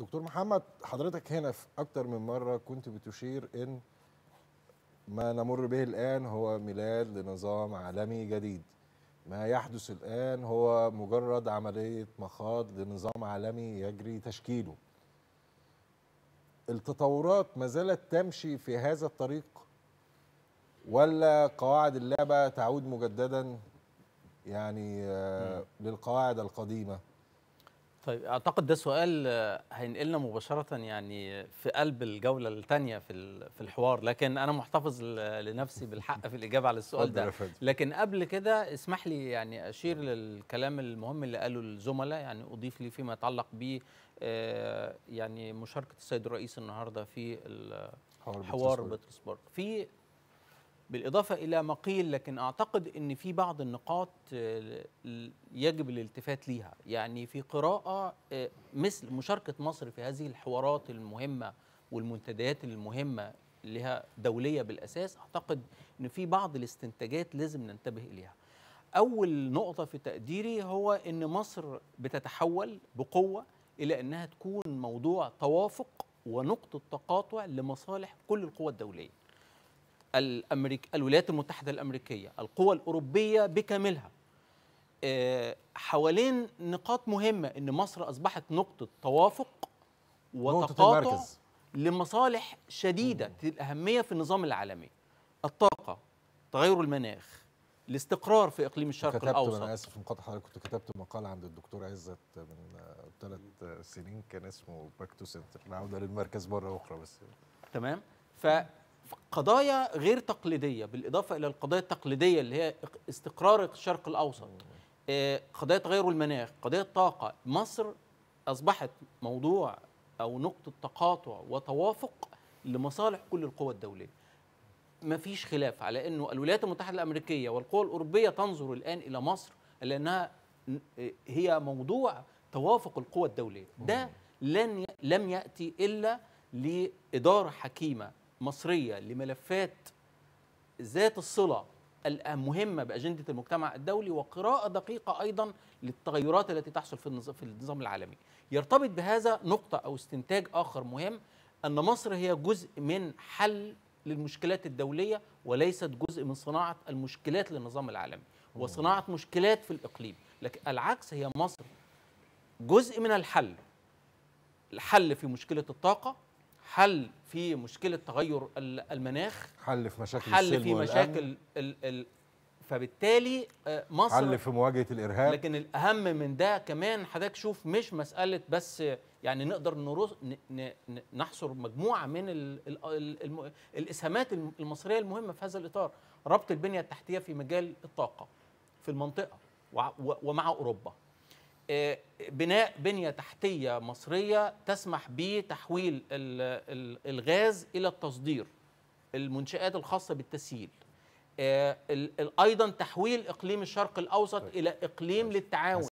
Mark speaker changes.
Speaker 1: دكتور محمد حضرتك هنا في أكتر من مرة كنت بتشير إن ما نمر به الآن هو ميلاد لنظام عالمي جديد ما يحدث الآن هو مجرد عملية مخاض لنظام عالمي يجري تشكيله التطورات ما زالت تمشي في هذا الطريق ولا قواعد اللعبة تعود مجددا يعني آه، للقواعد القديمة
Speaker 2: طيب اعتقد ده سؤال آه، هينقلنا مباشره يعني في قلب الجوله الثانيه في في الحوار لكن انا محتفظ لنفسي بالحق في الاجابه على السؤال ده لكن قبل كده اسمح لي يعني اشير للكلام المهم اللي قاله الزملاء يعني اضيف لي فيما يتعلق ب آه، يعني مشاركه السيد الرئيس النهارده في الحوار بطرسبرج في بالإضافة إلى ما قيل لكن أعتقد أن في بعض النقاط آه، يجب الالتفات لها يعني في قراءة آه، مثل مشاركة مصر في هذه الحوارات المهمة والمنتديات المهمة اللي هي دولية بالأساس أعتقد أن في بعض الاستنتاجات لازم ننتبه إليها أول نقطة في تقديري هو أن مصر بتتحول بقوة إلى أنها تكون موضوع توافق ونقطة تقاطع لمصالح كل القوى الدولية الأمريك الولايات المتحدة الأمريكية القوى الأوروبية بكاملها آه، حوالين نقاط مهمة إن مصر أصبحت نقطة توافق وتقاطع لمصالح شديدة الأهمية في النظام العالمي الطاقة تغير المناخ الاستقرار في اقليم الشرق كتبت الاوسط انا
Speaker 1: اسف مقاطع حضرتك كنت كتبت مقال عند الدكتور عزت من ثلاث سنين كان اسمه باك تو سنتر العوده للمركز مره اخرى بس
Speaker 2: تمام ف قضايا غير تقليديه بالاضافه الى القضايا التقليديه اللي هي استقرار الشرق الاوسط آه، قضايا تغير المناخ قضايا الطاقه مصر اصبحت موضوع او نقطه تقاطع وتوافق لمصالح كل القوى الدوليه ما فيش خلاف على انه الولايات المتحده الامريكيه والقوى الاوروبيه تنظر الان الى مصر لانها هي موضوع توافق القوى الدوليه ده لن لم ياتي الا لاداره حكيمه مصريه لملفات ذات الصله المهمه باجنده المجتمع الدولي وقراءه دقيقه ايضا للتغيرات التي تحصل في النظام العالمي. يرتبط بهذا نقطه او استنتاج اخر مهم ان مصر هي جزء من حل للمشكلات الدوليه وليست جزء من صناعه المشكلات للنظام العالمي وصناعه مشكلات في الاقليم، لكن العكس هي مصر جزء من الحل. الحل في مشكله الطاقه حل في مشكله تغير المناخ
Speaker 1: حل في مشاكل حل في مشاكل
Speaker 2: ال ال فبالتالي آه، مصر حل في مواجهه الارهاب لكن الاهم من ده كمان حضرتك شوف مش مساله بس يعني نقدر نرص نحصر مجموعه من ال ال ال الاسهامات المصريه المهمه في هذا الاطار ربط البنيه التحتيه في مجال الطاقه في المنطقه ومع اوروبا آه، بناء بنية تحتية مصرية تسمح بتحويل الغاز إلى التصدير المنشآت الخاصة بالتسييل آه، أيضا تحويل إقليم الشرق الأوسط طيب، إلى إقليم للتعاون